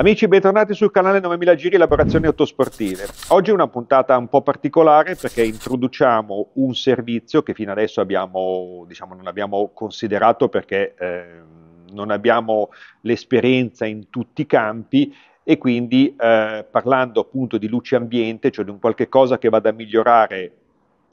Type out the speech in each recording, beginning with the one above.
Amici, bentornati sul canale 9000 Giri Elaborazioni Autosportive. Oggi è una puntata un po' particolare perché introduciamo un servizio che fino adesso abbiamo, diciamo, non abbiamo considerato perché eh, non abbiamo l'esperienza in tutti i campi e quindi eh, parlando appunto di luce ambiente, cioè di un qualche cosa che vada a migliorare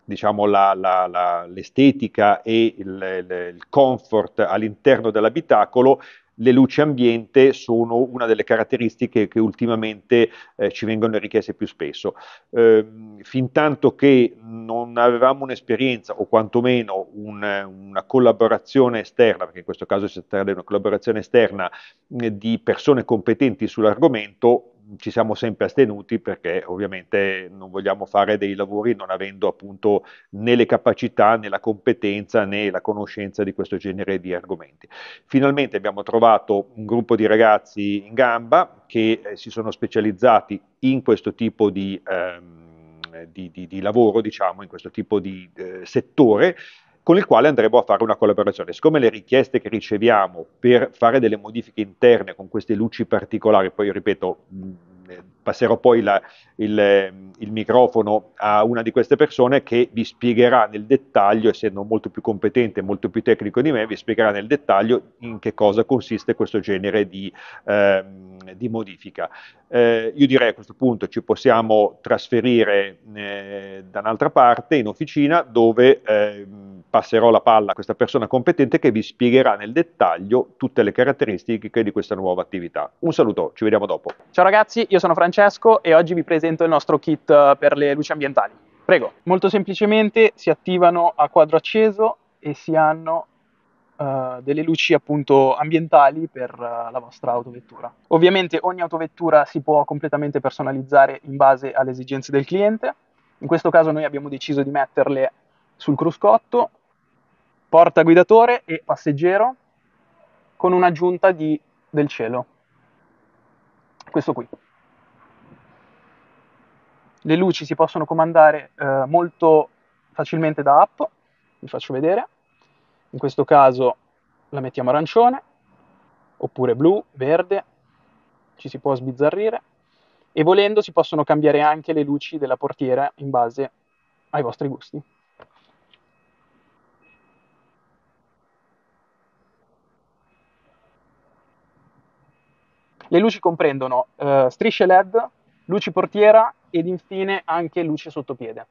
diciamo, la, la, la, l'estetica e il, il, il comfort all'interno dell'abitacolo, le luci ambiente sono una delle caratteristiche che ultimamente eh, ci vengono richieste più spesso. Eh, tanto che non avevamo un'esperienza o quantomeno un, una collaborazione esterna, perché in questo caso si tratta di una collaborazione esterna eh, di persone competenti sull'argomento, ci siamo sempre astenuti perché ovviamente non vogliamo fare dei lavori non avendo appunto né le capacità né la competenza né la conoscenza di questo genere di argomenti. Finalmente abbiamo trovato un gruppo di ragazzi in gamba che eh, si sono specializzati in questo tipo di, ehm, di, di, di lavoro, diciamo, in questo tipo di eh, settore con il quale andremo a fare una collaborazione. Siccome le richieste che riceviamo per fare delle modifiche interne con queste luci particolari, poi ripeto, mm, eh, passerò poi la, il, mm, il, microfono a una di queste persone che vi spiegherà nel dettaglio, essendo molto più competente, e molto più tecnico di me, vi spiegherà nel dettaglio in che cosa consiste questo genere di, eh, di modifica. Eh, io direi a questo punto ci possiamo trasferire eh, da un'altra parte, in officina, dove ehm, passerò la palla a questa persona competente che vi spiegherà nel dettaglio tutte le caratteristiche di questa nuova attività. Un saluto, ci vediamo dopo. Ciao ragazzi, io sono Francesco e oggi vi presento il nostro kit eh, per le luci ambientali. Prego. Molto semplicemente si attivano a quadro acceso e si hanno Uh, delle luci appunto ambientali per uh, la vostra autovettura. Ovviamente ogni autovettura si può completamente personalizzare in base alle esigenze del cliente. In questo caso noi abbiamo deciso di metterle sul cruscotto porta guidatore e passeggero con un'aggiunta di, del cielo. Questo qui. Le luci si possono comandare eh, molto facilmente da app, vi faccio vedere. In questo caso la mettiamo arancione, oppure blu, verde, ci si può sbizzarrire. E volendo si possono cambiare anche le luci della portiera in base ai vostri gusti. Le luci comprendono eh, strisce LED, luci portiera ed infine anche luce sottopiede.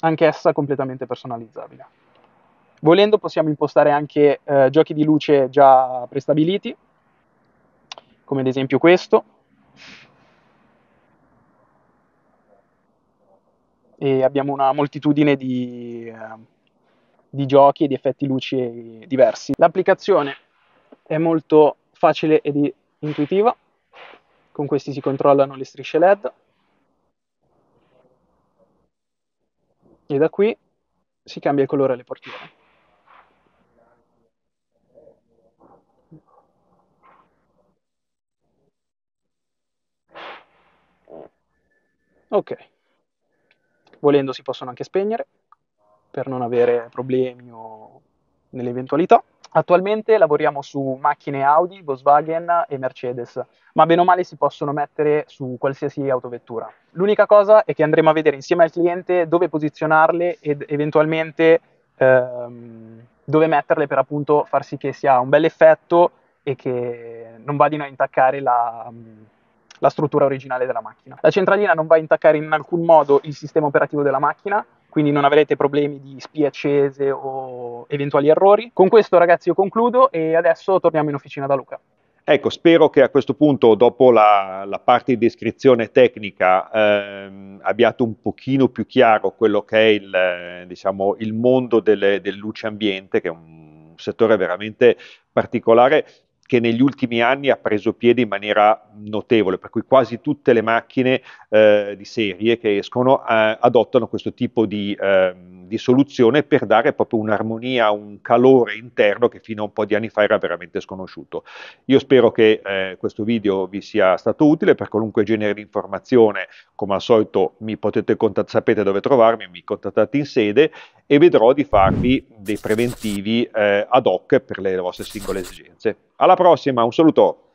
Anche essa completamente personalizzabile. Volendo possiamo impostare anche eh, giochi di luce già prestabiliti, come ad esempio questo. E abbiamo una moltitudine di, eh, di giochi e di effetti luci diversi. L'applicazione è molto facile ed intuitiva, con questi si controllano le strisce LED e da qui si cambia il colore alle portiere. Ok, volendo si possono anche spegnere per non avere problemi o nell'eventualità. Attualmente lavoriamo su macchine Audi, Volkswagen e Mercedes, ma bene o male si possono mettere su qualsiasi autovettura. L'unica cosa è che andremo a vedere insieme al cliente dove posizionarle ed eventualmente ehm, dove metterle per appunto far sì che sia un bel effetto e che non vadino a intaccare la, la struttura originale della macchina. La centralina non va a intaccare in alcun modo il sistema operativo della macchina, quindi non avrete problemi di spie accese o eventuali errori. Con questo ragazzi io concludo e adesso torniamo in officina da Luca. Ecco, spero che a questo punto, dopo la, la parte di descrizione tecnica, ehm, abbiate un pochino più chiaro quello che è il, eh, diciamo, il mondo delle, del luce ambiente, che è un settore veramente particolare che negli ultimi anni ha preso piede in maniera notevole, per cui quasi tutte le macchine eh, di serie che escono eh, adottano questo tipo di... Eh, di soluzione per dare proprio un'armonia, un calore interno che fino a un po' di anni fa era veramente sconosciuto. Io spero che eh, questo video vi sia stato utile per qualunque genere di informazione, come al solito mi potete contattare, sapete dove trovarmi, mi contattate in sede e vedrò di farvi dei preventivi eh, ad hoc per le vostre singole esigenze. Alla prossima, un saluto!